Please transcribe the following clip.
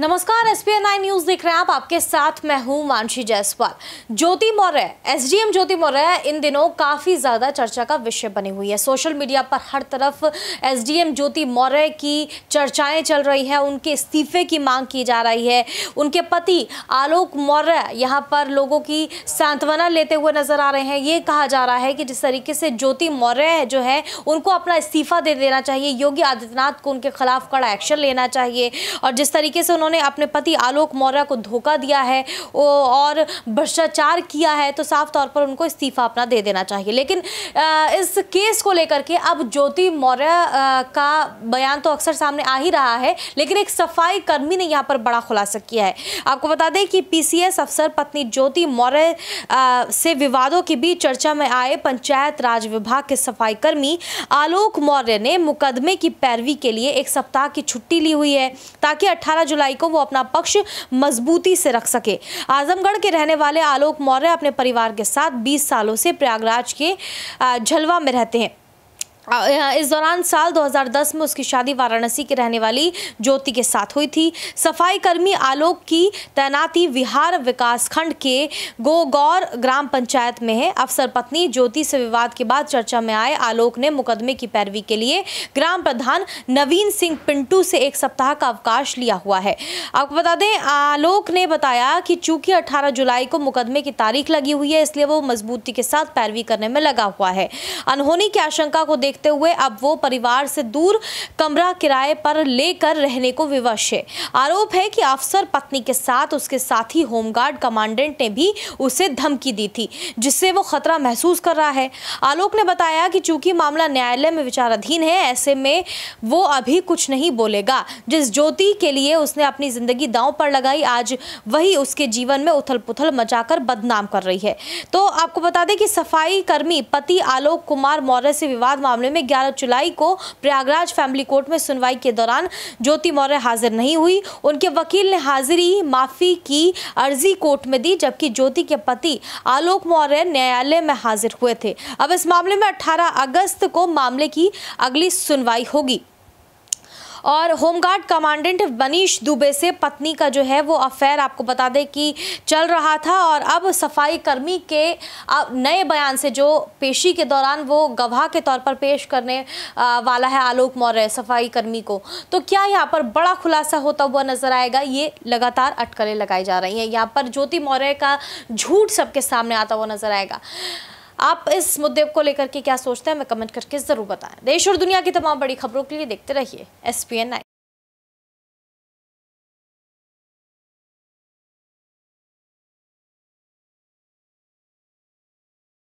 नमस्कार S P N news देख रहे हैं आप आपके साथ मैं हूं मानसी जायसवाल ज्योति मौर्य एसडीएम ज्योति मौर्य इन दिनों काफी ज्यादा चर्चा का विषय बनी हुई है सोशल मीडिया पर हर तरफ एसडीएम ज्योति मौर्य की चर्चाएं चल रही है उनके इस्तीफे की मांग की जा रही है उनके पति आलोक मौर्य यहाँ पर लोगों की सांत्वना लेते हुए नजर आ रहे हैं ये कहा जा रहा है कि जिस तरीके से ज्योति मौर्य जो है उनको अपना इस्तीफा दे देना चाहिए योगी आदित्यनाथ को उनके खिलाफ कड़ा एक्शन लेना चाहिए और जिस तरीके से उन्होंने अपने पति आलोक मौर्य को धोखा दिया है और भ्रष्टाचार किया है तो साफ तौर पर उनको इस्तीफा अपना दे देना चाहिए लेकिन इस केस को लेकर के अब ज्योति मौर्य का बयान तो अक्सर सामने आ ही रहा है लेकिन एक सफाई कर्मी ने यहाँ पर बड़ा खुलासा किया है आपको बता दें कि पीसीएस अफसर पत्नी ज्योति मौर्य से विवादों के बीच चर्चा में आए पंचायत राज विभाग के सफाई कर्मी आलोक मौर्य ने मुकदमे की पैरवी के लिए एक सप्ताह की छुट्टी ली हुई है ताकि 18 जुलाई सच्चाई को वो अपना पक्ष मजबूती से रख सके आजमगढ़ के रहने वाले आलोक मौर्य अपने परिवार के साथ बीस सालों से प्रयागराज के झलवा में रहते हैं इस दौरान साल 2010 में उसकी शादी वाराणसी के रहने वाली ज्योति के साथ हुई थी सफाई कर्मी आलोक की तैनाती बिहार विकास खंड के गोगौर ग्राम पंचायत में है अफसर पत्नी ज्योति से विवाद के बाद चर्चा में आए आलोक ने मुकदमे की पैरवी के लिए ग्राम प्रधान नवीन सिंह पिंटू से एक सप्ताह का अवकाश लिया हुआ है आपको बता दें आलोक ने बताया कि चूंकि अठारह जुलाई को मुकदमे की तारीख लगी हुई है इसलिए वो मजबूती के साथ पैरवी करने में लगा हुआ है अनहोनी की आशंका को देख देखते हुए अब वो परिवार से दूर कमरा किराए पर लेकर रहने को विवश है आरोप है कि अफसर पत्नी के साथ उसके साथी होमगार्ड कमांडेंट ने भी उसे धमकी दी थी जिससे वो खतरा महसूस कर रहा है आलोक ने बताया कि चूंकि मामला न्यायालय में विचाराधीन है ऐसे में वो अभी कुछ नहीं बोलेगा जिस ज्योति के लिए उसने अपनी जिंदगी दांव पर लगाई आज वही उसके जीवन में उथल पुथल मचाकर बदनाम कर रही है तो आपको बता दें कि सफाई कर्मी पति आलोक कुमार मौर्य से विवाद मामला मामले में 11 जुलाई को प्रयागराज फैमिली कोर्ट में सुनवाई के दौरान ज्योति मौर्य हाजिर नहीं हुई उनके वकील ने हाजिरी माफी की अर्जी कोर्ट में दी जबकि ज्योति के पति आलोक मौर्य न्यायालय में हाजिर हुए थे अब इस मामले में अठारह अगस्त को मामले की अगली सुनवाई होगी और होमगार्ड कमांडेंट मनीष दुबे से पत्नी का जो है वो अफेयर आपको बता दें कि चल रहा था और अब सफाई कर्मी के नए बयान से जो पेशी के दौरान वो गवाह के तौर पर पेश करने वाला है आलोक मौर्य सफाई कर्मी को तो क्या यहाँ पर बड़ा खुलासा होता हुआ नजर आएगा ये लगातार अटकलें लगाई जा रही हैं यहाँ पर ज्योति मौर्य का झूठ सबके सामने आता हुआ नजर आएगा आप इस मुद्दे को लेकर के क्या सोचते हैं हमें कमेंट करके ज़रूर बताएं देश और दुनिया की तमाम बड़ी खबरों के लिए देखते रहिए एस पी